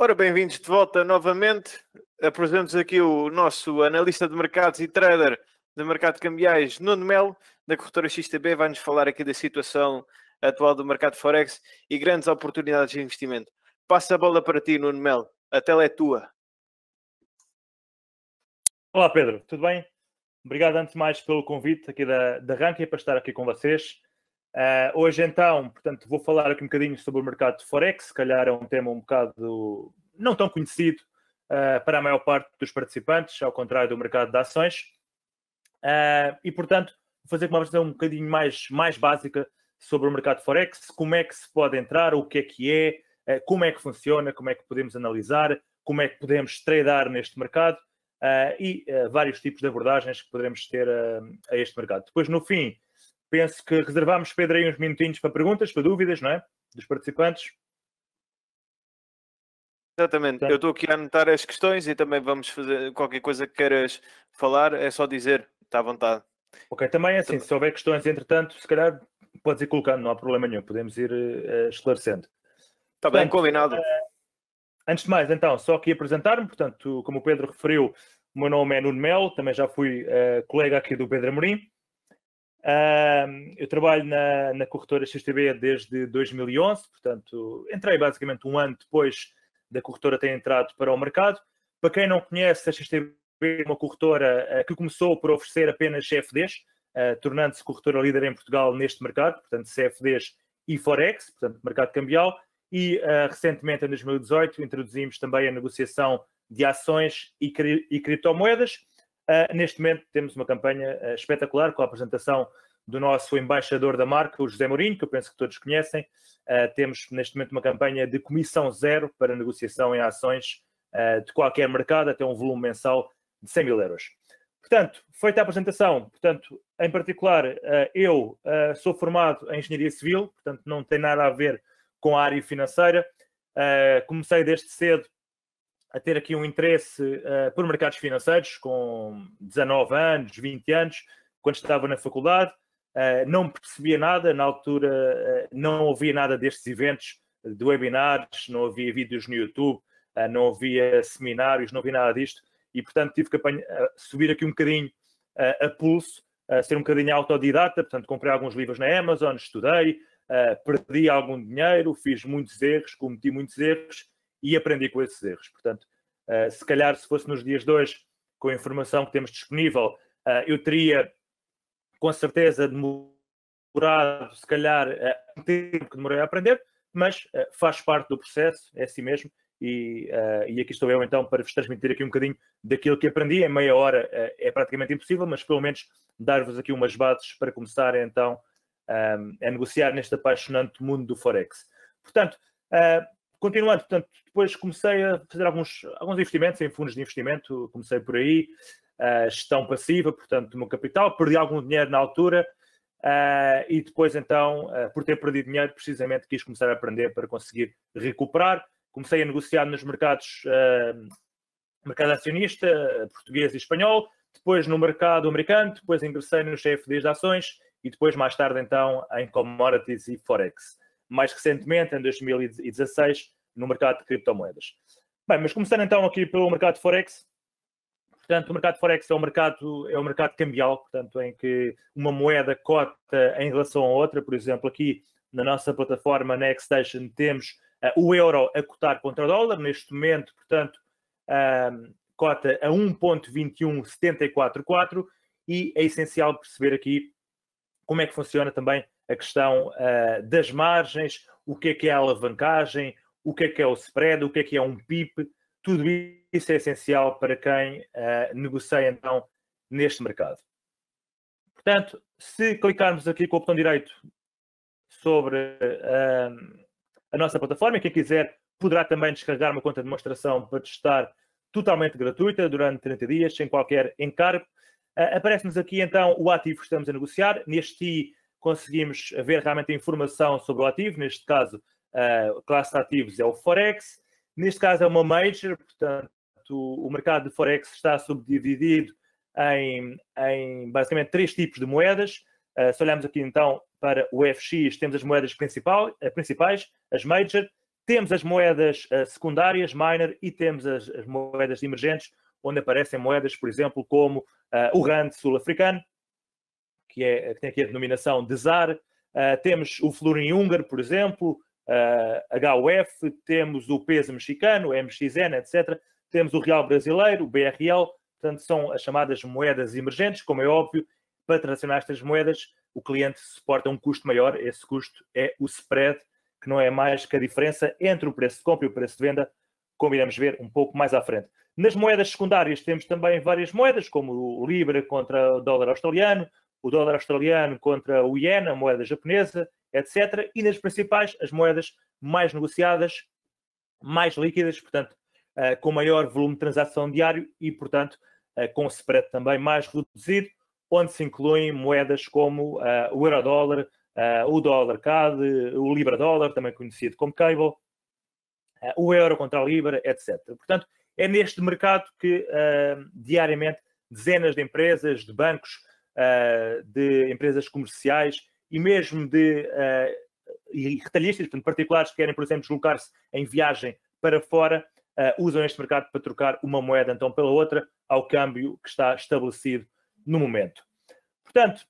Ora, bem-vindos de volta novamente. Apresentamos aqui o nosso analista de mercados e trader de mercado de cambiais, Nuno Melo, da corretora XTB, vai nos falar aqui da situação atual do mercado Forex e grandes oportunidades de investimento. Passa a bola para ti, Nuno Melo. A tela é tua. Olá, Pedro. Tudo bem? Obrigado, antes de mais, pelo convite aqui da, da Ranking para estar aqui com vocês. Uh, hoje então, portanto, vou falar aqui um bocadinho sobre o mercado de Forex, se calhar é um tema um bocado não tão conhecido uh, para a maior parte dos participantes, ao contrário do mercado de ações. Uh, e, portanto, vou fazer uma apresentação um bocadinho mais, mais básica sobre o mercado de Forex, como é que se pode entrar, o que é que é, como é que funciona, como é que podemos analisar, como é que podemos tradar neste mercado e vários tipos de abordagens que poderemos ter a este mercado. Depois, no fim, penso que reservámos, Pedro, aí uns minutinhos para perguntas, para dúvidas, não é? Dos participantes. Exatamente, eu estou aqui a anotar as questões e também vamos fazer qualquer coisa que queiras falar, é só dizer, está à vontade. Ok, também é assim, então- se houver questões, entretanto, se calhar podes ir colocando, não há problema nenhum, podemos ir uh, esclarecendo. Está bem, combinado. Uh, antes de mais, então, só aqui apresentar-me, portanto, como o Pedro referiu, o meu nome é Nuno Melo, também já fui uh, colega aqui do Pedro Amorim, eu trabalho na, na corretora XTB desde 2011, portanto, entrei basicamente um ano depois da corretora ter entrado para o mercado. Para quem não conhece, a XTB é uma corretora uh, que começou por oferecer apenas CFDs, uh, eh, tornando-se corretora líder em Portugal neste mercado, portanto, CFDs e Forex, portanto, mercado cambial. E eh, recentemente, em 2018, introduzimos também a negociação de ações e, cri e criptomoedas. Uh, neste momento temos uma campanha uh, espetacular com a apresentação do nosso embaixador da marca, o José Mourinho, que eu penso que todos conhecem. Uh, temos neste momento uma campanha de comissão zero para negociação em ações de qualquer mercado, até um volume mensal de 100 mil euros. Portanto, feita a apresentação, portanto, em particular, eu sou formado em Engenharia Civil, portanto, não tem nada a ver com a área financeira. comecei desde cedo a ter aqui um interesse uh, por mercados financeiros com 19 anos, 20 anos, quando estava na faculdade. Uh, não percebia nada, na altura uh, não ouvia nada destes eventos de webinars, não havia vídeos no YouTube, não havia seminários, não havia nada disto. E, portanto, tive que apanhar, subir aqui um bocadinho a pulso, ser um bocadinho autodidata. Portanto, comprei alguns livros na Amazon, estudei, perdi algum dinheiro, fiz muitos erros, cometi muitos erros e aprendi com esses erros. Portanto, uh, se calhar se fosse nos dias dois com a informação que temos disponível, uh, eu teria com certeza demorado, se calhar, eh, um tempo que demorei a aprender, mas faz parte do processo, é assim mesmo, e, uh, e, aqui estou eu então para vos transmitir aqui um bocadinho daquilo que aprendi. Em meia hora uh, é praticamente impossível, mas pelo menos dar-vos aqui umas bases para começar então a negociar neste apaixonante mundo do Forex. Portanto, uh, continuando, portanto, depois comecei a fazer alguns, alguns investimentos em fundos de investimento, comecei por aí, uh, gestão passiva, portanto, do meu capital, perdi algum dinheiro na altura uh, e depois, então, uh, por ter perdido dinheiro, precisamente quis começar a aprender para conseguir recuperar. Comecei a negociar nos mercados, mercado acionista, português e espanhol, depois no mercado americano, depois ingressei nos CFDs de ações e depois, mais tarde, então, em commodities e forex mais recentemente, em 2016, no mercado de criptomoedas. Bem, mas começando então aqui pelo mercado Forex. Portanto, o mercado Forex é um mercado, é um mercado cambial, portanto, em que uma moeda cota em relação a outra. Por exemplo, aqui na nossa plataforma Next Station temos uh, o euro a cotar contra o dólar. Neste momento, portanto, uh, cota a 1.21744 e é essencial perceber aqui como é que funciona também a questão uh, das margens, o que é que é a alavancagem, o que é que é o spread, o que é que é um PIB, tudo isso é essencial para quem uh, negocia então neste mercado. Portanto, se clicarmos aqui com o botão direito sobre uh, a nossa plataforma, quem quiser poderá também descarregar uma conta de demonstração para testar totalmente gratuita durante 30 dias, sem qualquer encargo. Uh, Aparece-nos aqui então o ativo que estamos a negociar. Neste conseguimos ver realmente a informação sobre o ativo, neste caso, a classe de ativos é o Forex, neste caso é uma major, portanto, o mercado de Forex está subdividido em, em basicamente três tipos de moedas. Ah, se olharmos aqui então para o FX, temos as moedas principal, eh, principais, as major, temos as moedas eh, secundárias, minor, e temos as, as, moedas emergentes, onde aparecem moedas, por exemplo, como uh, o rand sul-africano, que, é, que tem aqui a denominação de ZAR, uh, temos o florim húngaro, por exemplo, uh, ah, HUF, temos o peso mexicano, MXN, etc. Temos o real brasileiro, o BRL, portanto, são as chamadas moedas emergentes, como é óbvio, para transacionar estas moedas, o cliente suporta um custo maior, esse custo é o spread, que não é mais que a diferença entre o preço de compra e o preço de venda, como iremos ver um pouco mais à frente. Nas moedas secundárias temos também várias moedas, como o Libra contra o dólar australiano, o dólar australiano contra o yen, a moeda japonesa, etc. E nas principais, as moedas mais negociadas, mais líquidas, portanto, eh, com maior volume de transação diário e, portanto, eh, com spread também mais reduzido, onde se incluem moedas como eh, o euro-dólar, o dólar CAD, o libra-dólar, também conhecido como cable, o euro contra a libra, etc. Portanto, é neste mercado que diariamente dezenas de empresas, de bancos, uh, de empresas comerciais e mesmo de uh, e retalhistas, portanto, particulares que querem, por exemplo, deslocar-se em viagem para fora, uh, usam este mercado para trocar uma moeda então pela outra ao câmbio que está estabelecido no momento. Portanto,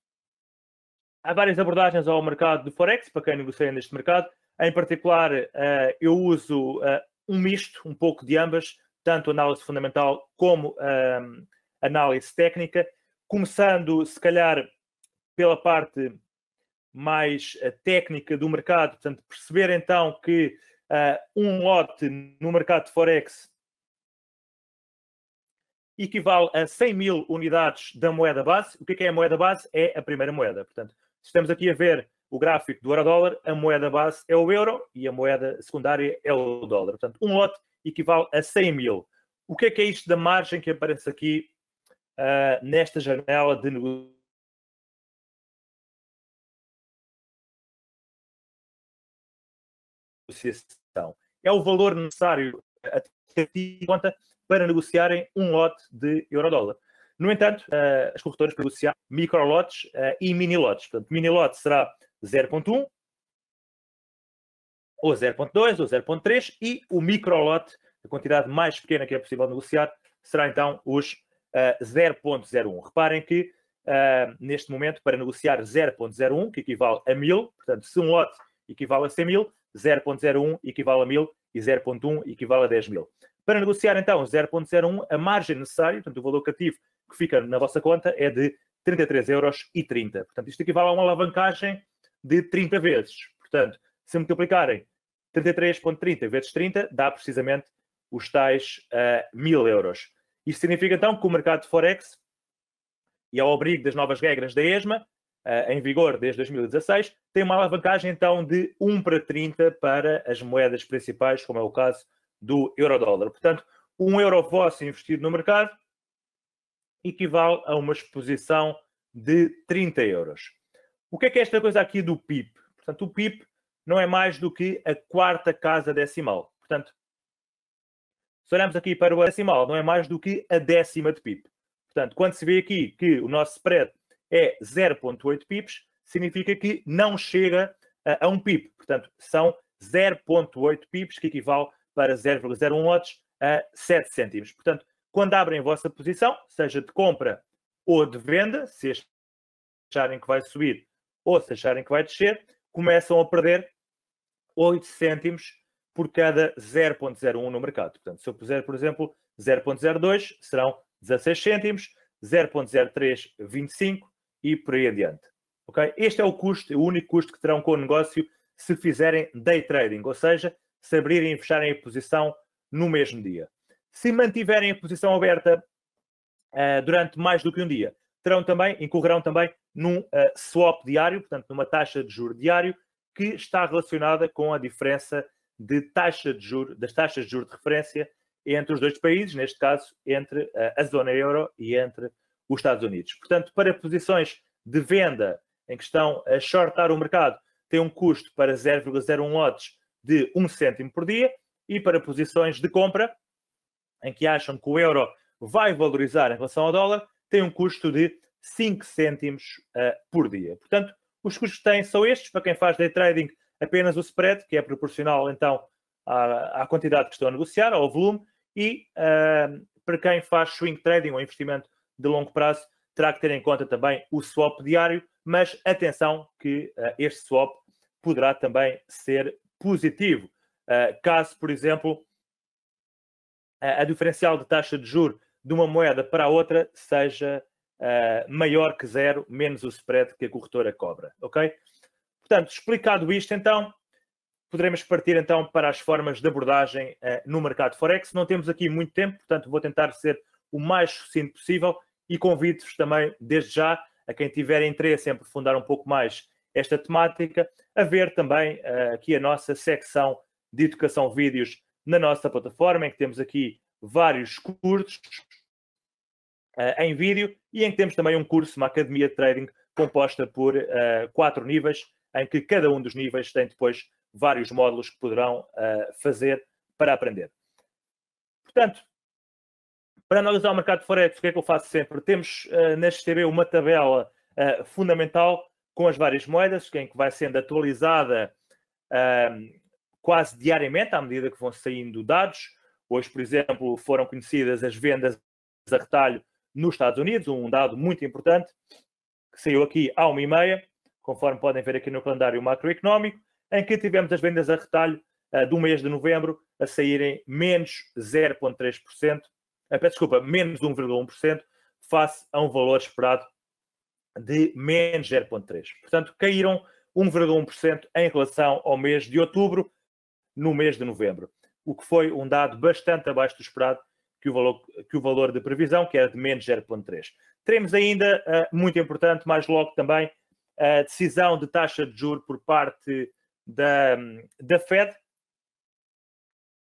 há várias abordagens ao mercado do Forex, para quem negocia neste mercado. Em particular, uh, eu uso um misto, um pouco de ambas, tanto análise fundamental como análise técnica, começando se calhar pela parte mais eh, técnica do mercado, portanto, perceber então que uh, um lote no mercado de Forex equivale a 100 mil unidades da moeda base. O que é, que é a moeda base? É a primeira moeda. Portanto, estamos aqui a ver o gráfico do euro-dólar, a moeda base é o euro e a moeda secundária é o dólar. Portanto, um lote equivale a 100 mil. O que é que é isto da margem que aparece aqui uh, nesta janela de negócio. negociação. É o valor necessário a ter em conta para negociarem um lote de euro euro-dólar. No entanto, ah, as corretoras podem negociar micro-lotes ah, e mini-lotes. Portanto, mini-lote será 0.1, ou 0.2, ou 0.3, e o micro lote a quantidade mais pequena que é possível negociar, será então os uh, 0.01. Reparem que uh, neste momento, para negociar 0.01, que equivale a 1000, portanto, se um lote equivale a 100 mil, 0.01 equivale a 1000 e 0.1 equivale a 10 mil. Para negociar então 0.01, a margem necessária, portanto, o valor cativo que fica na vossa conta é de 33,30 euros. Portanto, isto equivale a uma alavancagem de 30 vezes. Portanto, se multiplicarem 33,30 vezes 30, dá precisamente os tais uh, ah, 1000 euros. Isto significa então que o mercado de Forex, e ao abrigo das novas regras da ESMA, eh, em vigor desde 2016, tem uma alavancagem então de 1 para 30 para as moedas principais, como é o caso do euro-dólar. Portanto, um euro vosso investido no mercado equivale a uma exposição de 30 euros. O que é que é esta coisa aqui do PIB? Portanto, o PIB não é mais do que a quarta casa decimal. Portanto, se olharmos aqui para o decimal, não é mais do que a décima de pip. Portanto, quando se vê aqui que o nosso spread é 0,8 pips, significa que não chega a, a 1 pip. Portanto, são 0,8 pips, que equivale para 0,01 lotes a 7 cêntimos. Portanto, quando abrem a vossa posição, seja de compra ou de venda, se acharem que vai subir ou se acharem que vai descer, começam a perder 8 cêntimos por cada 0,01 no mercado. Portanto, se eu puser, por exemplo, 0,02, serão 16 cêntimos, 0,03, 25 e por aí adiante. Okay? Este é o custo, o único custo que terão com o negócio se fizerem day trading, ou seja, se abrirem e fecharem a posição no mesmo dia. Se mantiverem a posição aberta uh, durante mais do que um dia, terão também, incorrerão também num uh, swap diário, portanto, numa taxa de juro diário, que está relacionada com a diferença de taxa de juro, das taxas de juros de referência entre os dois países, neste caso entre a zona euro e entre os Estados Unidos. Portanto, para posições de venda em que estão a shortar o mercado, tem um custo para 0,01 lotes de 1 cêntimo por dia e para posições de compra em que acham que o euro vai valorizar em relação ao dólar, tem um custo de 5 cêntimos uh, por dia. Portanto, os custos que têm são estes. Para quem faz day trading, apenas o spread, que é proporcional então à, à quantidade que estão a negociar, ao volume, e uh, para quem faz swing trading ou investimento de longo prazo, terá que ter em conta também o swap diário, mas atenção que uh, este swap poderá também ser positivo. Uh, caso, por exemplo, a, a diferencial de taxa de juro de uma moeda para a outra seja maior que zero, menos o spread que a corretora cobra, ok? Portanto, explicado isto, então, poderemos partir então para as formas de abordagem uh, no mercado Forex. Não temos aqui muito tempo, portanto, vou tentar ser o mais sucinto possível e convido-vos também, desde já, a quem tiver interesse em aprofundar um pouco mais esta temática, a ver também uh, aqui a nossa secção de educação vídeos na nossa plataforma, em que temos aqui vários cursos uh, em vídeo e em que temos também um curso, uma academia de trading composta por quatro níveis, em que cada um dos níveis tem depois vários módulos que poderão uh, fazer para aprender. Portanto, para analisar o mercado de forex, o que é que eu faço sempre? Temos uh, na XTB uma tabela uh, fundamental com as várias moedas, que, é que vai sendo atualizada uh, quase diariamente, à medida que vão saindo dados. Hoje, por exemplo, foram conhecidas as vendas a retalho nos Estados Unidos, um dado muito importante, que saiu aqui há uma e meia conforme podem ver aqui no calendário macroeconómico, em que tivemos as vendas a retalho uh, do mês de novembro a saírem menos 0,3%, uh, eh, desculpa, menos 1,1%, face a um valor esperado de menos 0,3%. Portanto, caíram 1,1% em relação ao mês de outubro, no mês de novembro, o que foi um dado bastante abaixo do esperado que o valor, que o valor de previsão, que era de menos 0,3%. Teremos ainda, eh, muito importante, mais logo também, a decisão de taxa de juro por parte da, da Fed,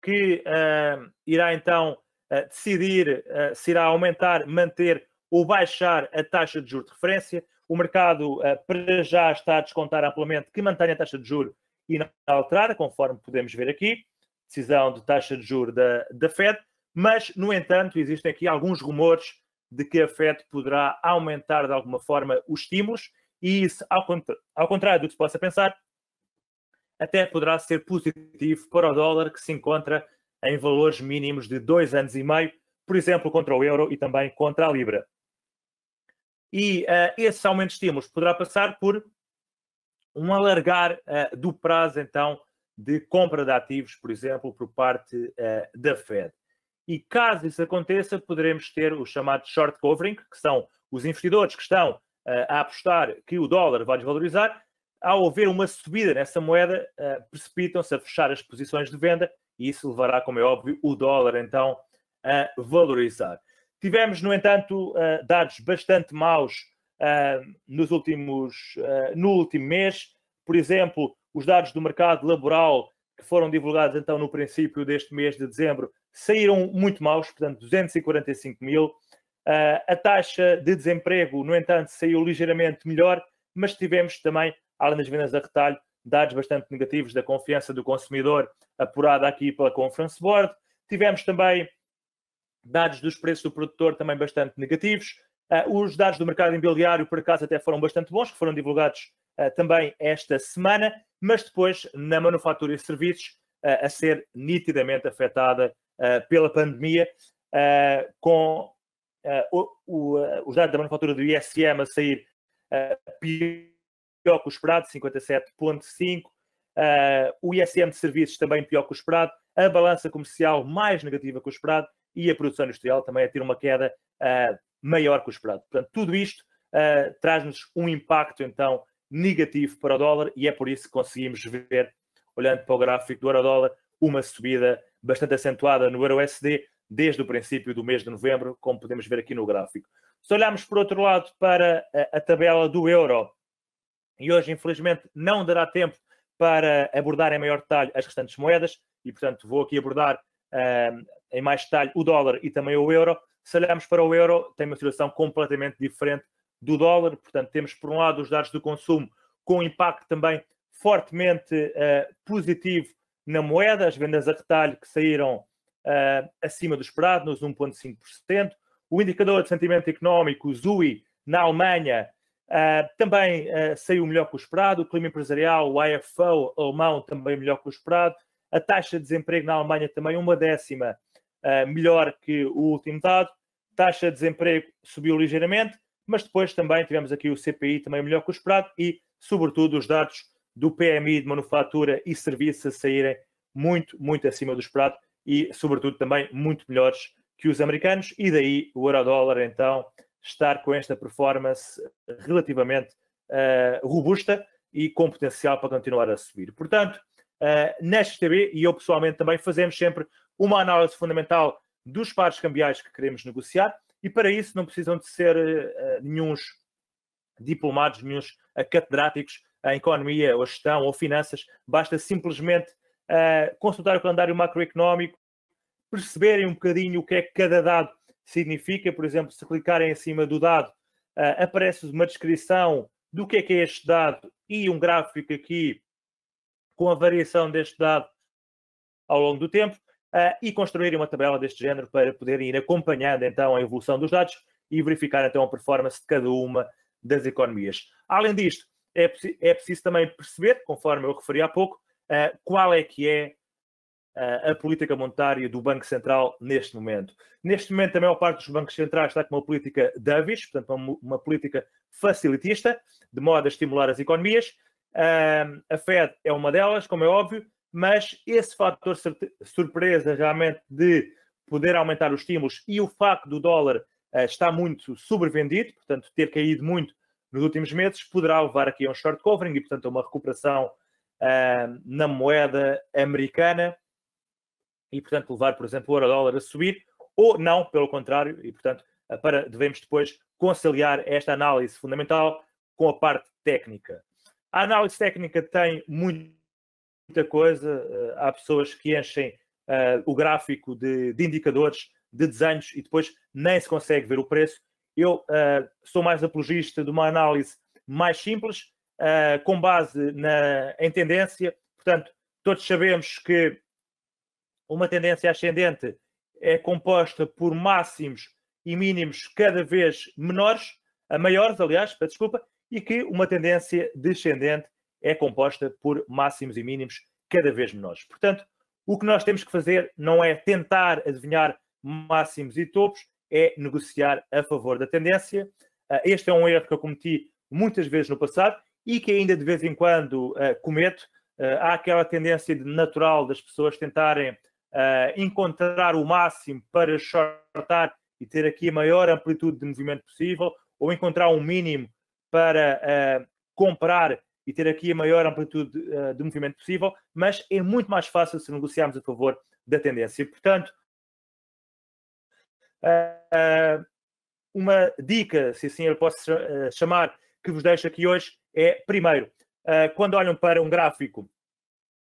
que uh, irá então uh, decidir uh, se irá aumentar, manter ou baixar a taxa de juro de referência. O mercado para já está a descontar amplamente que mantenha a taxa de juro inalterada, conforme podemos ver aqui, decisão de taxa de juro da, da Fed, mas, no entanto, existem aqui alguns rumores de que a Fed poderá aumentar de alguma forma os estímulos e isso, ao, contra ao contrário do que se possa pensar, até poderá ser positivo para o dólar que se encontra em valores mínimos de dois anos e meio, por exemplo, contra o euro e também contra a libra. E uh, eh, esse aumento de estímulos poderá passar por um alargar uh, do prazo, então, de compra de ativos, por exemplo, por parte uh, da Fed. E caso isso aconteça, poderemos ter o chamado short covering, que são os investidores que estão eh, a apostar que o dólar vai desvalorizar, ao haver uma subida nessa moeda, eh, precipitam-se a fechar as posições de venda e isso levará, como é óbvio, o dólar então a valorizar. Tivemos, no entanto, eh, dados bastante maus nos últimos, no último mês. Por exemplo, os dados do mercado laboral que foram divulgados então no princípio deste mês de dezembro saíram muito maus, portanto, 245 mil. Ah, a taxa de desemprego, no entanto, saiu ligeiramente melhor, mas tivemos também, além das vendas a retalho, dados bastante negativos da confiança do consumidor, apurada aqui pela Conference Board. Tivemos também dados dos preços do produtor também bastante negativos. Ah, os dados do mercado imobiliário, por acaso, até foram bastante bons, que foram divulgados ah, também esta semana, mas depois, na manufatura e serviços, a ser nitidamente afetada pela pandemia, com uh, o, uh, os dados da manufatura do ISM a sair eh, pior que o esperado, 57,5%. Eh, o ISM de serviços também pior que o esperado. A balança comercial mais negativa que o esperado e a produção industrial também a ter uma queda maior que o esperado. Portanto, tudo isto traz-nos um impacto, então, negativo para o dólar e é por isso que conseguimos ver, olhando para o gráfico do euro-dólar, uma subida bastante acentuada no euro-SD, desde o princípio do mês de novembro, como podemos ver aqui no gráfico. Se olharmos, por outro lado, para a, a tabela do euro, e hoje, infelizmente, não dará tempo para abordar em maior detalhe as restantes moedas, e, portanto, vou aqui abordar uh, em mais detalhe o dólar e também o euro. Se olharmos para o euro, tem uma situação completamente diferente do dólar, portanto, temos, por um lado, os dados do consumo com impacto também fortemente uh, positivo na moeda, as vendas a retalho que saíram uh, acima do esperado, nos 1,5%. O indicador de sentimento económico, o ZUI, na Alemanha, uh, também uh, saiu melhor que o esperado. O clima empresarial, o IFO alemão, também melhor que o esperado. A taxa de desemprego na Alemanha também uma décima melhor que o último dado. Taxa de desemprego subiu ligeiramente, mas depois também tivemos aqui o CPI também melhor que o esperado e, sobretudo, os dados do PMI de manufatura e serviços a saírem muito, muito acima do esperado e, sobretudo, também muito melhores que os americanos. E daí o euro-dólar, então, estar com esta performance relativamente uh, robusta e com potencial para continuar a subir. Portanto, uh, neste TV e eu pessoalmente também fazemos sempre uma análise fundamental dos pares cambiais que queremos negociar e para isso não precisam de ser uh, eh, nenhums diplomados, nenhums catedráticos em economia ou gestão ou finanças, basta simplesmente uh, consultar o calendário macroeconómico, perceberem um bocadinho o que é que cada dado significa. Por exemplo, se clicarem acima do dado, uh, aparece uma descrição do que é que é este dado e um gráfico aqui com a variação deste dado ao longo do tempo uh, e construírem uma tabela deste género para poderem ir acompanhando então a evolução dos dados e verificar então a performance de cada uma das economias. Além disto, é, é preciso também perceber, conforme eu referi há pouco, eh, qual é que é eh, a política monetária do Banco Central neste momento? Neste momento, a maior parte dos bancos centrais está com uma política dovish, portanto, uma, uma, política facilitista, de modo a estimular as economias. Uh, a Fed é uma delas, como é óbvio, mas esse fator surpresa realmente de poder aumentar os estímulos e o facto do dólar uh, estar muito sobrevendido, portanto, ter caído muito nos últimos meses, poderá levar aqui a um short covering e, portanto, a uma recuperação ah, na moeda americana e, portanto, levar, por exemplo, o euro-dólar a subir, ou não, pelo contrário, e, portanto, ah, para, devemos depois conciliar esta análise fundamental com a parte técnica. A análise técnica tem muita coisa, ah, há pessoas que enchem uh, o gráfico de, de, indicadores, de desenhos e depois nem se consegue ver o preço. Eu uh, sou mais apologista de uma análise mais simples, uh, com base na, em tendência. Portanto, todos sabemos que uma tendência ascendente é composta por máximos e mínimos cada vez menores, a maiores, aliás, desculpa, e que uma tendência descendente é composta por máximos e mínimos cada vez menores. Portanto, o que nós temos que fazer não é tentar adivinhar máximos e topos, é negociar a favor da tendência. Ah, este é um erro que eu cometi muitas vezes no passado e que ainda de vez em quando uh, cometo, uh, há aquela tendência natural das pessoas tentarem uh, encontrar o máximo para shortar e ter aqui a maior amplitude de movimento possível, ou encontrar um mínimo para comprar e ter aqui a maior amplitude de movimento possível, mas é muito mais fácil se negociarmos a favor da tendência. portanto, uma dica, se assim eu posso chamar, que vos deixo aqui hoje é, primeiro, ah, quando olham para um gráfico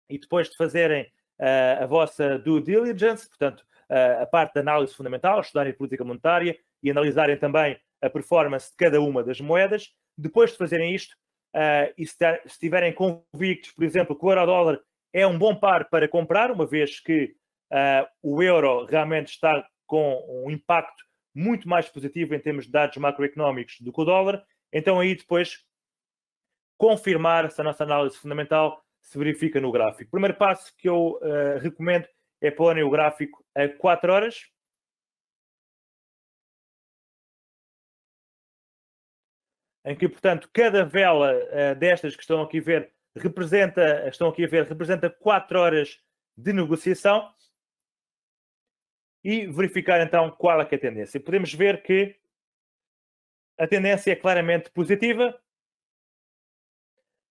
e depois de fazerem ah, a vossa due diligence, portanto, ah, a parte da análise fundamental, estudarem política monetária e analisarem também a performance de cada uma das moedas, depois de fazerem isto e se estiverem convictos, por exemplo, que o euro-dólar é um bom par para comprar, uma vez que uh, o euro realmente está com um impacto muito mais positivo em termos de dados macroeconómicos do que o dólar, então aí depois confirmar se a nossa análise fundamental se verifica no gráfico. O primeiro passo que eu uh, recomendo é pôr o gráfico a 4 horas. Em que, portanto, cada vela uh, destas que estão aqui a ver representa, estão aqui a ver, representa 4 horas de negociação e verificar então qual é, é a tendência. Podemos ver que a tendência é claramente positiva.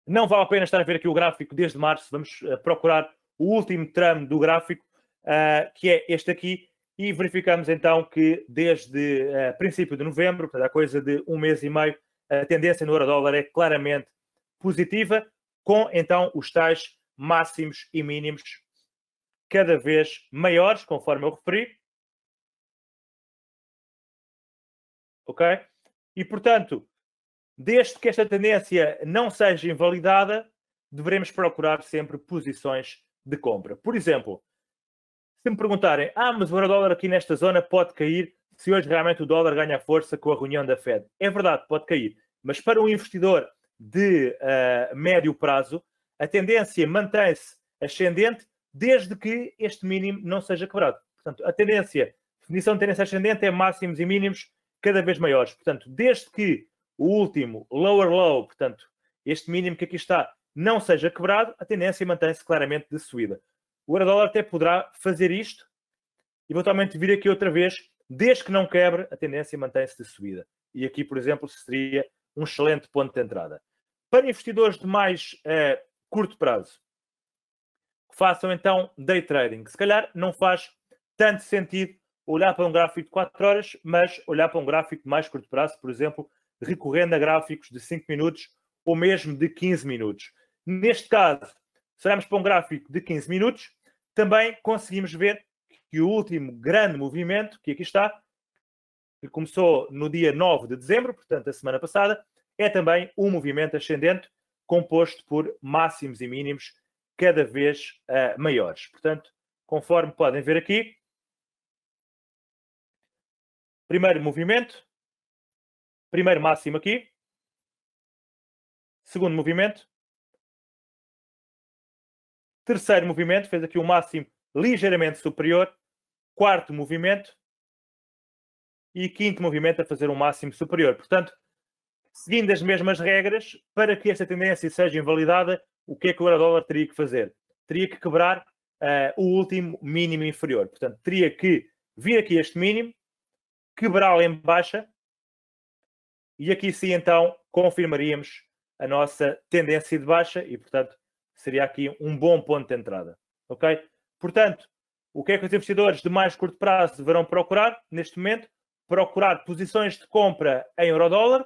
Não vale a pena estar a ver aqui o gráfico desde março. Vamos eh, procurar o último tramo do gráfico, uh, que é este aqui, e verificamos então que desde uh, princípio de novembro, portanto, há coisa de um mês e meio, a tendência no euro-dólar é claramente positiva, com então os tais máximos e mínimos cada vez maiores, conforme eu referi. Ok? E, portanto, desde que esta tendência não seja invalidada, devemos procurar sempre posições de compra. Por exemplo, se me perguntarem, ah, mas o dólar aqui nesta zona pode cair se hoje realmente o dólar ganha força com a reunião da Fed. É verdade, pode cair. Mas para um investidor de uh, médio prazo, a tendência mantém-se ascendente desde que este mínimo não seja quebrado. Portanto, a tendência, definição de tendência ascendente é máximos e mínimos cada vez maiores. Portanto, desde que o último lower low, portanto, este mínimo que aqui está, não seja quebrado, a tendência é mantém-se claramente de subida. O euro-dólar até poderá fazer isto, eventualmente vir aqui outra vez, desde que não quebre, a tendência é mantém-se de subida. E aqui, por exemplo, seria um excelente ponto de entrada. Para investidores de mais eh, curto prazo, façam então day trading. Se calhar não faz tanto sentido olhar para um gráfico de 4 horas, mas olhar para um gráfico de mais curto prazo, por exemplo, recorrendo a gráficos de 5 minutos ou mesmo de 15 minutos. Neste caso, se olharmos para um gráfico de 15 minutos, também conseguimos ver que o último grande movimento, que aqui está, que começou no dia 9 de dezembro, portanto, a semana passada, é também um movimento ascendente composto por máximos e mínimos cada vez uh, maiores. Portanto, conforme podem ver aqui, Primeiro movimento, primeiro máximo aqui, segundo movimento, terceiro movimento, fez aqui um máximo ligeiramente superior, quarto movimento e quinto movimento a fazer um máximo superior. Portanto, seguindo as mesmas regras, para que esta tendência seja invalidada, o que é que o euro-dólar teria que fazer? Teria que quebrar uh, o último mínimo inferior. Portanto, teria que vir aqui este mínimo, quebrá-lo em baixa. E aqui sim, então, confirmaríamos a nossa tendência de baixa e, portanto, seria aqui um bom ponto de entrada. Ok? Portanto, o que é que os investidores de mais curto prazo deverão procurar neste momento? Procurar posições de compra em eurodólar,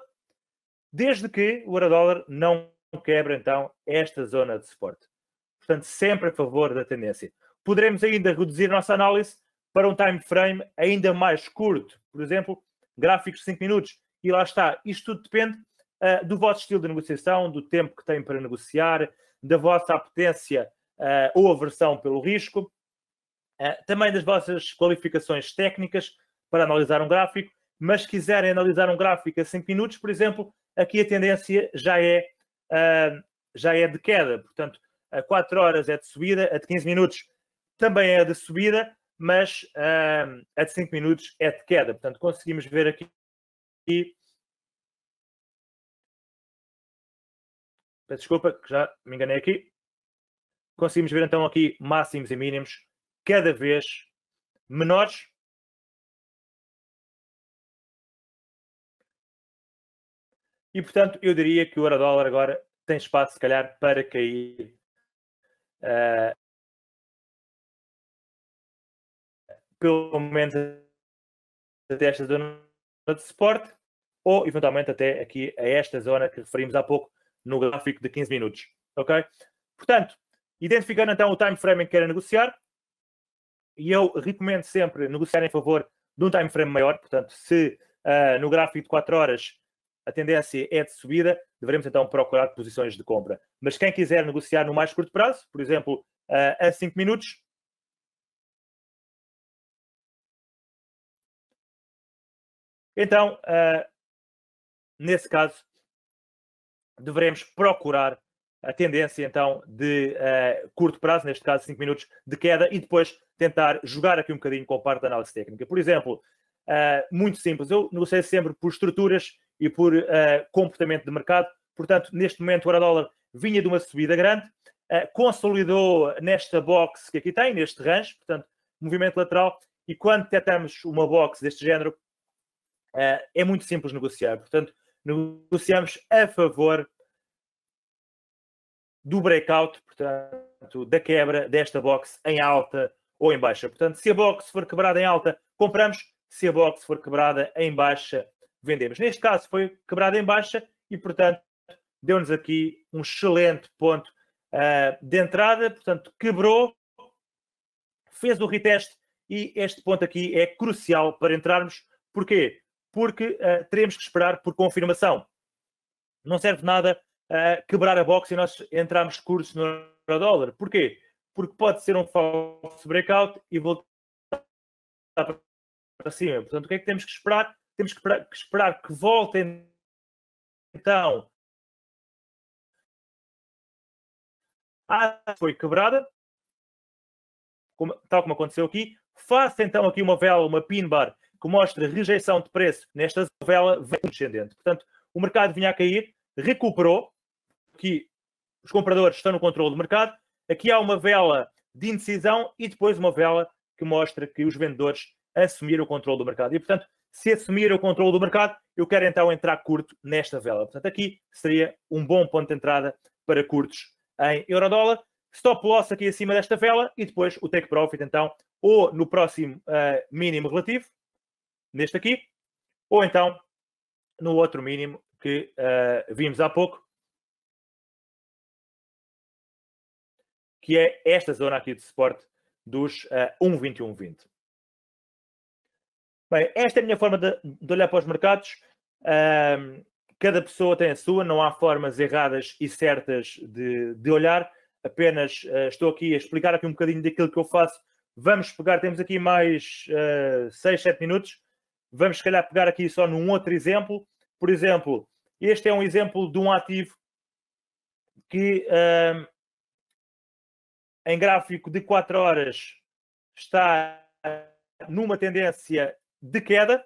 desde que o eurodólar não quebre então esta zona de suporte. Portanto, sempre a favor da tendência. Poderemos ainda reduzir nossa análise para um time frame ainda mais curto, por exemplo, gráficos de 5 minutos. E lá está, isto tudo depende uh, do vosso estilo de negociação, do tempo que tem para negociar, da vossa apetência uh, ou aversão pelo risco, uh, também das vossas qualificações técnicas para analisar um gráfico, mas se quiserem analisar um gráfico a 5 minutos, por exemplo, aqui a tendência já é, uh, já é de queda, portanto, a 4 horas é de subida, a de 15 minutos também é de subida, mas uh, a de 5 minutos é de queda. Portanto, conseguimos ver aqui. Peço desculpa, que já me enganei aqui. Conseguimos ver então aqui máximos e mínimos cada vez menores. E portanto, eu diria que o euro-dólar agora tem espaço, se calhar, para cair uh, pelo menos até esta zona de suporte, ou eventualmente até aqui a esta zona que referimos há pouco no gráfico de 15 minutos. Ok? Portanto, identificando então o time frame em que querem negociar, e eu recomendo sempre negociar em favor de um time frame maior, portanto, se uh, no gráfico de 4 horas a tendência é de subida, devemos então procurar posições de compra. Mas quem quiser negociar no mais curto prazo, por exemplo, uh, a 5 minutos, Então, uh, nesse caso, deveremos procurar a tendência então de uh, curto prazo, neste caso 5 minutos de queda, e depois tentar jogar aqui um bocadinho com a parte da análise técnica. Por exemplo, uh, muito simples, eu negocio sempre por estruturas e por comportamento de mercado, portanto, neste momento o euro-dólar vinha de uma subida grande, consolidou nesta box que aqui tem, neste range, portanto, movimento lateral, e quando detectamos uma box deste género, eh, é muito simples negociar. Portanto, negociamos a favor do breakout, portanto, da quebra desta box em alta ou em baixa. Portanto, se a box for quebrada em alta, compramos. Se a box for quebrada em baixa, vendemos. Neste caso, foi quebrada em baixa e, portanto, deu-nos aqui um excelente ponto uh, de entrada. Portanto, quebrou, fez o reteste e este ponto aqui é crucial para entrarmos. Porquê? porque uh, teremos que esperar por confirmação. Não serve nada uh, quebrar a box e nós entrarmos curso no dólar Porquê? Porque pode ser um falso breakout e voltar para cima. Portanto, o que é que temos que esperar? Temos que esperar que voltem então a ah, foi quebrada, como, tal como aconteceu aqui. Faça então aqui uma vela, uma pin bar que mostra rejeição de preço nesta vela vem descendente. Portanto, o mercado vinha a cair, recuperou, que os compradores estão no controle do mercado. Aqui há uma vela de indecisão e depois uma vela que mostra que os vendedores assumiram o controle do mercado. E, portanto, se assumir o controle do mercado, eu quero então entrar curto nesta vela. Portanto, aqui seria um bom ponto de entrada para curtos em euro/dólar. Stop loss aqui acima desta vela e depois o take profit, então, ou no próximo uh, mínimo relativo, neste aqui, ou então no outro mínimo que uh, vimos há pouco, que é esta zona aqui de suporte dos uh, eh, 1,2120. Bem, esta é a minha forma de, de olhar para os mercados. Uh, cada pessoa tem a sua, não há formas erradas e certas de, de olhar. Apenas uh, estou aqui a explicar aqui um bocadinho daquilo que eu faço. Vamos pegar, temos aqui mais uh, 6, 7 minutos. Vamos, se calhar, pegar aqui só num outro exemplo. Por exemplo, este é um exemplo de um ativo que uh, em gráfico de 4 horas está numa tendência de queda.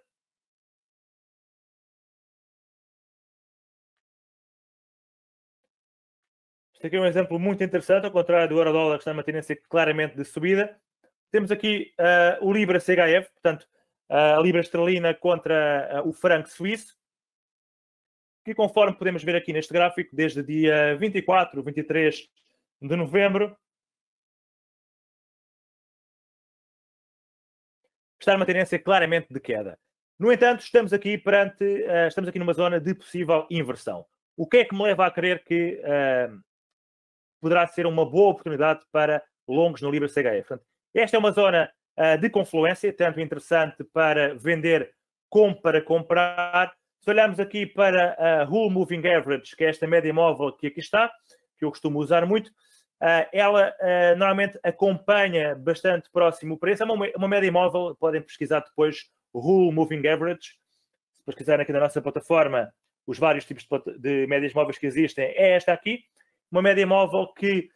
Este aqui é um exemplo muito interessante, ao contrário do euro-dólar, que está numa tendência claramente de subida. Temos aqui uh, o Libra CHF, portanto, a libra esterlina contra o franco suíço, que conforme podemos ver aqui neste gráfico, desde dia 24, 23 de novembro, está numa tendência claramente de queda. No entanto, estamos aqui perante, uh, estamos aqui numa zona de possível inversão. O que é que me leva a crer que uh, poderá ser uma boa oportunidade para longos no Libra CHF? Portanto, esta é uma zona ah, de confluência, tanto interessante para vender como para comprar. Se olharmos aqui para a ah, Rule Moving Average, que é esta média móvel que aqui está, que eu costumo usar muito, ah, ela normalmente acompanha bastante próximo o preço. É uma, uma média móvel, podem pesquisar depois Rule Moving Average. Se pesquisarem aqui na nossa plataforma os vários tipos de, médias móveis que existem, é esta aqui. Uma média móvel que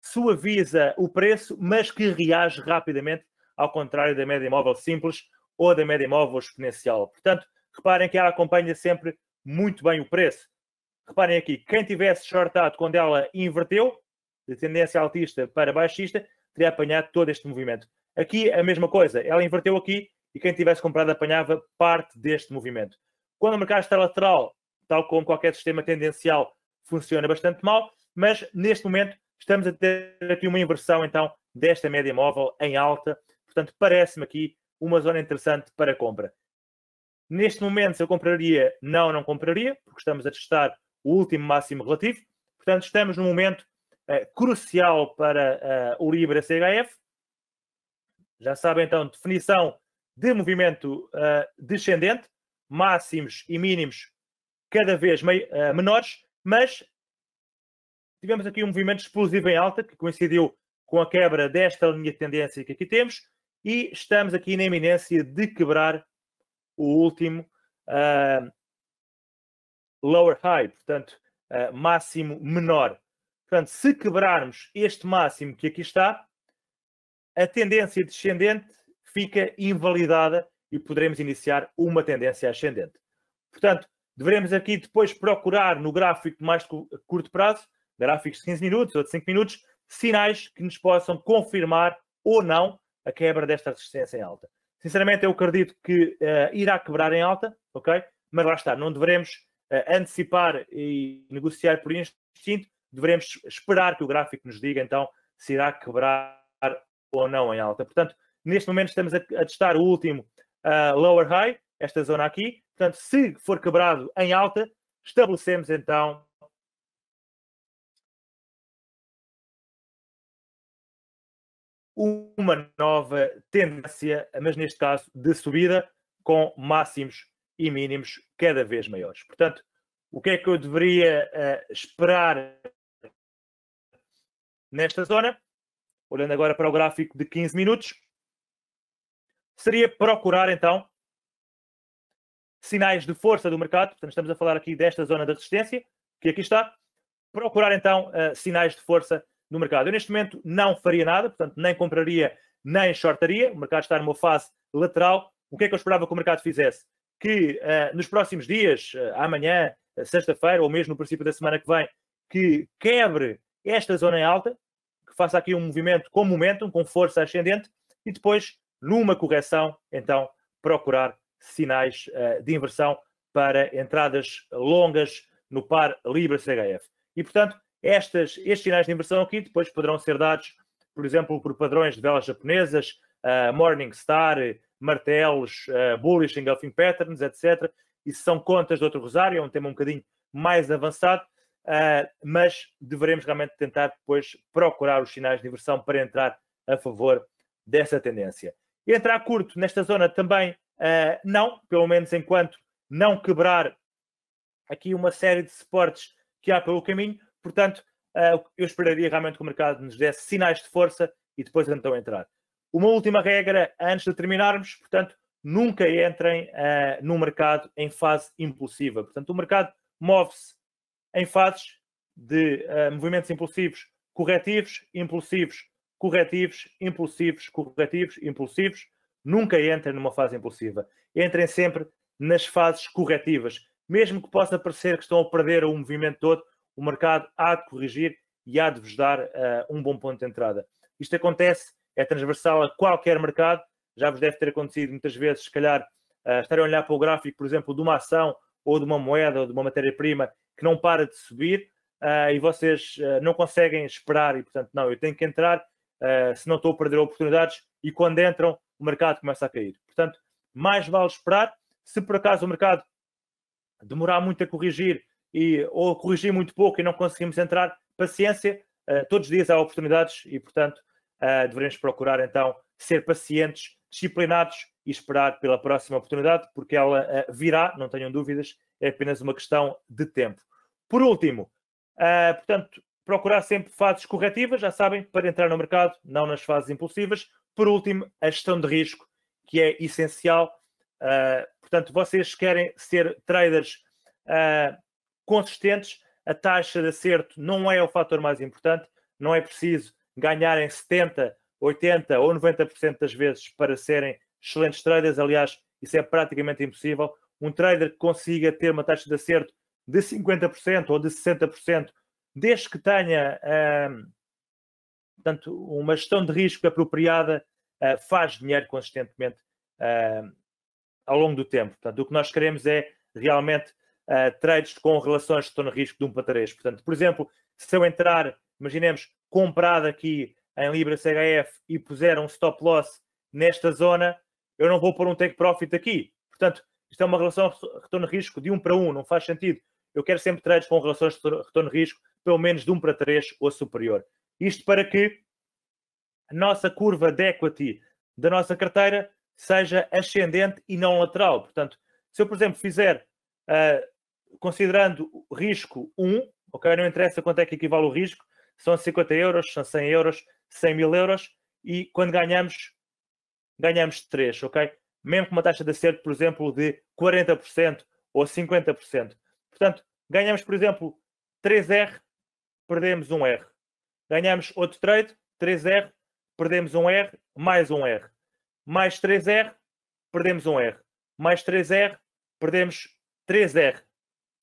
suaviza o preço, mas que reage rapidamente ao contrário da média móvel simples ou da média móvel exponencial. Portanto, reparem que ela acompanha sempre muito bem o preço. Reparem aqui, quem tivesse shortado quando ela inverteu, de tendência altista para baixista, teria apanhado todo este movimento. Aqui a mesma coisa, ela inverteu aqui e quem tivesse comprado apanhava parte deste movimento. Quando o mercado está lateral, tal como qualquer sistema tendencial, funciona bastante mal, mas neste momento estamos a ter aqui uma inversão então desta média móvel em alta Portanto, parece-me aqui uma zona interessante para compra. Neste momento, se eu compraria, não, não compraria, porque estamos a testar o último máximo relativo. Portanto, estamos num momento uh, crucial para uh, o Libra CHF. Já sabem, então, definição de movimento uh, descendente, máximos e mínimos cada vez mei, menores, mas tivemos aqui um movimento explosivo em alta, que coincidiu com a quebra desta linha de tendência que aqui temos, e estamos aqui na iminência de quebrar o último uh, lower high, portanto, uh, máximo menor. Portanto, se quebrarmos este máximo que aqui está, a tendência descendente fica invalidada e poderemos iniciar uma tendência ascendente. Portanto, devemos aqui depois procurar no gráfico de mais curto prazo, gráficos de 15 minutos ou de 5 minutos, sinais que nos possam confirmar ou não a quebra desta resistência em alta. Sinceramente, eu acredito que uh, irá quebrar em alta, ok? Mas lá está, não devemos uh, eh, antecipar e negociar por instinto, devemos esperar que o gráfico nos diga então se irá quebrar ou não em alta. Portanto, neste momento estamos a, a testar o último uh, lower high, esta zona aqui. Portanto, se for quebrado em alta, estabelecemos então uma nova tendência, mas neste caso de subida, com máximos e mínimos cada vez maiores. Portanto, o que é que eu deveria uh, esperar nesta zona? Olhando agora para o gráfico de 15 minutos, seria procurar então sinais de força do mercado. Portanto, estamos a falar aqui desta zona da resistência, que aqui está. Procurar então uh, sinais de força no mercado. Eu, neste momento, não faria nada, portanto, nem compraria, nem shortaria. O mercado está numa fase lateral. O que é que eu esperava que o mercado fizesse? Que uh, nos próximos dias, uh, amanhã, eh, sexta-feira, ou mesmo no princípio da semana que vem, que quebre esta zona em alta, que faça aqui um movimento com momentum, com força ascendente, e depois, numa correção, então, procurar sinais de inversão para entradas longas no par Libra-CHF. E, portanto, estas, estes sinais de inversão aqui depois poderão ser dados, por exemplo, por padrões de velas japonesas, uh, ah, Morningstar, martelos, uh, bullish engulfing patterns, etc. Isso são contas de outro rosário, é um tema um bocadinho mais avançado, uh, mas deveremos realmente tentar depois procurar os sinais de inversão para entrar a favor dessa tendência. Entrar curto nesta zona também uh, não, pelo menos enquanto não quebrar aqui uma série de suportes que há pelo caminho, Portanto, ah, eu esperaria realmente que o mercado nos desse sinais de força e depois então entrar. Uma última regra antes de terminarmos, portanto, nunca entrem uh, no mercado em fase impulsiva. Portanto, o mercado move-se em fases de uh, movimentos impulsivos, corretivos, impulsivos, corretivos, impulsivos, corretivos, impulsivos. Nunca entrem numa fase impulsiva. Entrem sempre nas fases corretivas. Mesmo que possa parecer que estão a perder o movimento todo, o mercado há de corrigir e há de vos dar uh, um bom ponto de entrada. Isto acontece, é transversal a qualquer mercado, já vos deve ter acontecido muitas vezes, se calhar, uh, estarem a olhar para o gráfico, por exemplo, de uma ação ou de uma moeda ou de uma matéria-prima que não para de subir uh, e vocês não conseguem esperar e, portanto, não, eu tenho que entrar, se não estou a perder oportunidades e quando entram, o mercado começa a cair. Portanto, mais vale esperar. Se por acaso o mercado demorar muito a corrigir, e ou corrigir muito pouco e não conseguimos entrar, paciência, uh, todos os dias há oportunidades e, portanto, uh, devemos procurar então ser pacientes, disciplinados e esperar pela próxima oportunidade, porque ela uh, virá, não tenham dúvidas, é apenas uma questão de tempo. Por último, portanto, procurar sempre fases corretivas, já sabem, para entrar no mercado, não nas fases impulsivas. Por último, a gestão de risco, que é essencial. portanto, vocês querem ser traders consistentes, a taxa de acerto não é o fator mais importante, não é preciso ganhar em 70, 80 ou 90% das vezes para serem excelentes traders, aliás, isso é praticamente impossível. Um trader que consiga ter uma taxa de acerto de 50% ou de 60%, desde que tenha hum, portanto, uma gestão de risco apropriada, uh, faz dinheiro consistentemente uh, ao longo do tempo. Portanto, o que nós queremos é realmente uh, trades com relações que estão no risco de um para três. Portanto, por exemplo, se eu entrar, imaginemos, comprado aqui em Libra CHF e puser um stop loss nesta zona, eu não vou pôr um take profit aqui. Portanto, isto é uma relação retorno-risco de 1 um para 1, um, não faz sentido. Eu quero sempre trades com relações de retorno-risco pelo menos de 1 um para 3 ou superior. Isto para que a nossa curva de equity da nossa carteira seja ascendente e não lateral. Portanto, se eu, por exemplo, fizer uh, considerando risco 1, ok? Não interessa quanto é que equivale o risco, são 50 euros, são 100 euros, 100 mil euros e quando ganhamos, ganhamos 3, ok? Mesmo com uma taxa de acerto, por exemplo, de 40% ou 50%. Portanto, ganhamos, por exemplo, 3R, perdemos 1R. Ganhamos outro trade, 3R, perdemos 1R, mais 1R. Mais 3R, perdemos 1R. Mais 3R, perdemos 3R.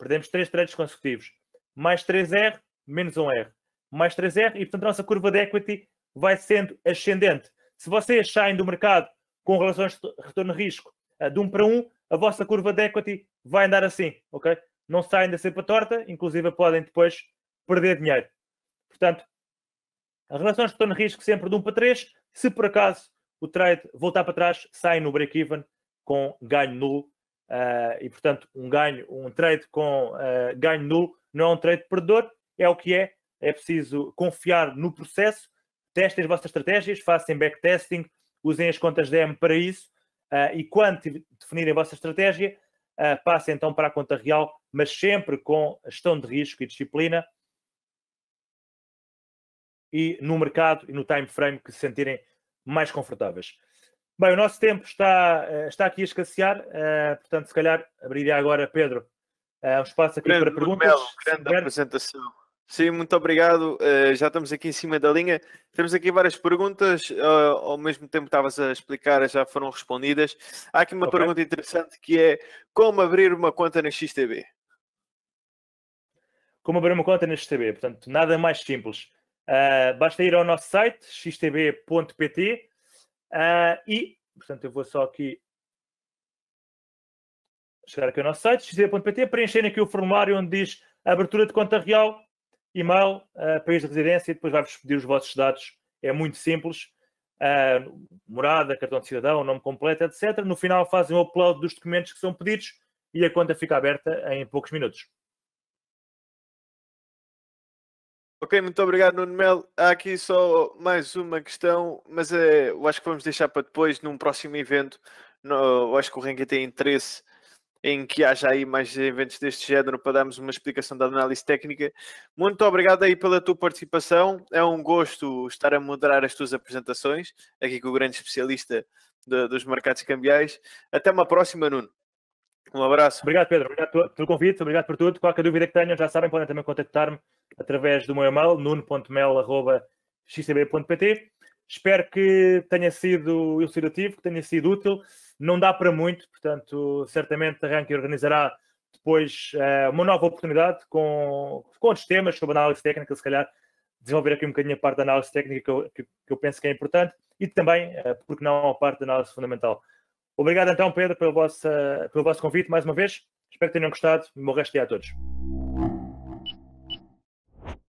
Perdemos 3 trades consecutivos. Mais 3R, menos 1R. Mais 3R e, portanto, a nossa curva de equity vai sendo ascendente. Se vocês saem do mercado com relações de retorno-risco de eh, de 1 para 1, a vossa curva de equity vai andar assim, ok? Não saem da cepa torta, inclusive podem depois perder dinheiro. Portanto, as relações de retorno-risco de sempre de 1 para 3. Se por acaso o trade voltar para trás, saem no break-even com ganho nulo Uh, e, portanto, um ganho, um trade com uh, ganho nulo não é um trade perdedor, é o que é. É preciso confiar no processo, testem as vossas estratégias, façam backtesting, usem as contas DM para isso uh, e quando definirem a vossa estratégia, passem então para a conta real, mas sempre com gestão de risco e disciplina e no mercado e no time frame que se sentirem mais confortáveis. Bem, o nosso tempo está, eh, está aqui a escassear, uh, portanto, se calhar abriria agora, Pedro, uh, um espaço aqui grande para perguntas. Melo, grande quer... apresentação. Sim, muito obrigado. Uh, já estamos aqui em cima da linha. Temos aqui várias perguntas, uh, ao mesmo tempo que estavas a explicar, já foram respondidas. Há aqui uma okay. pergunta interessante que é como abrir uma conta na XTB? Como abrir uma conta na XTB? Portanto, nada mais simples. basta ir ao nosso site, xtb.pt, Uh, e, portanto, eu vou só aqui chegar aqui ao nosso site, xd.pt, preencherem aqui o formulário onde diz abertura de conta real, e-mail, uh, país de residência e depois vai-vos pedir os vossos dados. É muito simples. Uh, morada, cartão de cidadão, nome completo, etc. No final fazem o upload dos documentos que são pedidos e a conta fica aberta em poucos minutos. Ok, muito obrigado, Nuno Mel. Há aqui só mais uma questão, mas é, eu acho que vamos deixar para depois, num próximo evento. No, eu acho que o Renga tem interesse em que haja aí mais eventos deste género para darmos uma explicação da análise técnica. Muito obrigado aí pela tua participação. É um gosto estar a moderar as tuas apresentações, aqui com o grande especialista de, dos mercados cambiais. Até uma próxima, Nuno. Um abraço. Obrigado, Pedro. Obrigado pelo convite, obrigado por tudo. Qualquer dúvida que tenham, já sabem, podem também contactar-me através do meu e-mail, nuno.mel.xcb.pt. Espero que tenha sido ilustrativo, que tenha sido útil. Não dá para muito, portanto, certamente a Ranking organizará depois eh, uma nova oportunidade com, com outros temas sobre análise técnica, se calhar desenvolver aqui um bocadinho a parte da análise técnica que eu, que, que eu penso que é importante e também, eh, porque não, a parte da análise fundamental. Obrigado então, Pedro, pelo vosso, pelo vosso convite mais uma vez. Espero que tenham gostado. Um bom resto de dia a todos.